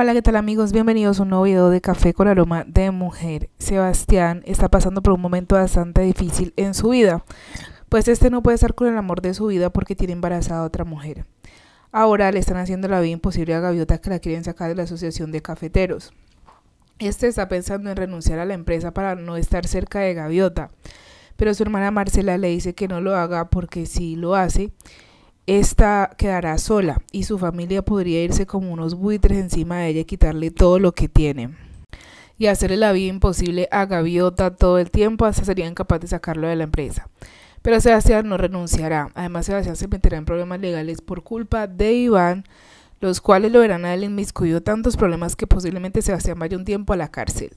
Hola, ¿qué tal amigos? Bienvenidos a un nuevo video de Café con Aroma de Mujer. Sebastián está pasando por un momento bastante difícil en su vida, pues este no puede estar con el amor de su vida porque tiene embarazada a otra mujer. Ahora le están haciendo la vida imposible a Gaviota que la quieren sacar de la Asociación de Cafeteros. Este está pensando en renunciar a la empresa para no estar cerca de Gaviota, pero su hermana Marcela le dice que no lo haga porque si lo hace, esta quedará sola y su familia podría irse como unos buitres encima de ella y quitarle todo lo que tiene. Y hacerle la vida imposible a Gaviota todo el tiempo hasta serían capaces de sacarlo de la empresa. Pero Sebastián no renunciará. Además, Sebastián se meterá en problemas legales por culpa de Iván, los cuales lo verán a él inmiscuido tantos problemas que posiblemente Sebastián vaya un tiempo a la cárcel.